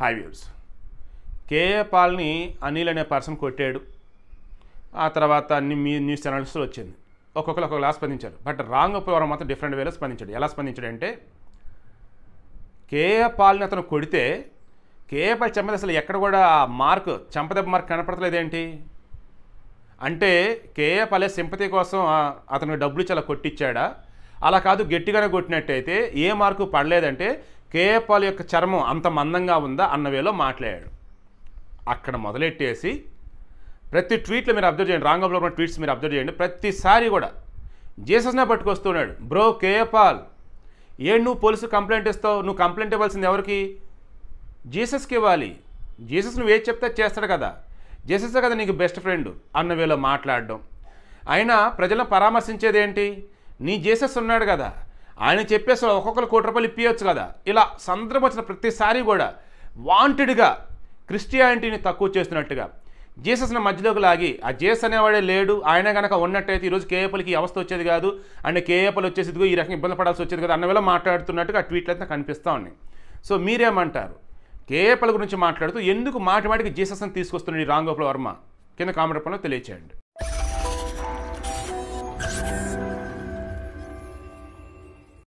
high viewers K పాల్ని అనిల్ అనే person కొట్టాడు ఆ తర్వాత అన్ని మీ న్యూస్ ఛానల్స్లో వచ్చింది ఒక్కొక్కరు ఒక్కొక్కలా స్పందించారు బట్ రాంగ్ పోవరం మాత్రం డిఫరెంట్ వేలో స్పందించాడు ఎలా స్పందించాడు అంటే కేఏ పాల్ని అతను కొడితే కేఏ పాల్ చెంపది అసలు ఎక్కడ కూడా మార్క్ చెంపదెబ్బ మార్క్ కనపడలేదేంటి అంటే కేఏ పాలే సింపతి కోసం అతను డబ్బులు ఇచ్చి అలా కొట్టించాడా అలా కాదు గట్టిగానే కొట్టినట్టయితే ఏ మార్కు పడలేదంటే కేఏపాల్ యొక్క చర్మం అంత మందంగా ఉందా అన్నవేలో మాట్లాడాడు అక్కడ మొదలెట్టేసి ప్రతి ట్వీట్లో మీరు అబ్జర్వ్ చేయండి రాంగంలో ఉన్న ట్వీట్స్ మీరు అబ్జర్వ్ చేయండి ప్రతిసారి కూడా జీసస్నే పట్టుకొస్తున్నాడు బ్రో కేఏపాల్ ఏ నువ్వు పోలీసు కంప్లైంట్ ఇస్తావు నువ్వు కంప్లైంట్ ఇవ్వాల్సింది ఎవరికి జీసస్కి ఇవ్వాలి జీసస్ నువ్వు ఏది చెప్తే చేస్తాడు కదా జీసస్ కదా నీకు బెస్ట్ ఫ్రెండ్ అన్న వేలో మాట్లాడడం అయినా ప్రజలను పరామర్శించేది ఏంటి నీ జీసస్ ఉన్నాడు కదా ఆయన చెప్పేసి ఒక్కొక్కరు కోటి రూపాయలు ఇప్పించచ్చు కదా ఇలా సందర్భం వచ్చిన ప్రతిసారి కూడా వాంటెడ్గా క్రిస్టియానిటీని తక్కువ చేస్తున్నట్టుగా జీసస్ని మధ్యలోకి లాగి ఆ జీసస్ అనేవాడే లేడు ఆయన కనుక ఉన్నట్టయితే ఈరోజు కేఏపల్కి అవస్థ వచ్చేది కాదు అండ్ కేఏపల్ వచ్చేసి ఈ రకంగా ఇబ్బంది పడాల్సి వచ్చేది అన్న అన్నవేళ మాట్లాడుతున్నట్టుగా ఆ ట్వీట్లు అయితే కనిపిస్తూ ఉన్నాయి సో మీరేమంటారు కేఏపల్ గురించి మాట్లాడుతూ ఎందుకు మాటికి జీసస్ని తీసుకొస్తున్నాడు ఈ రాంగోపుల వర్మ కింద కామెంట్ రూపంలో తెలియచేయండి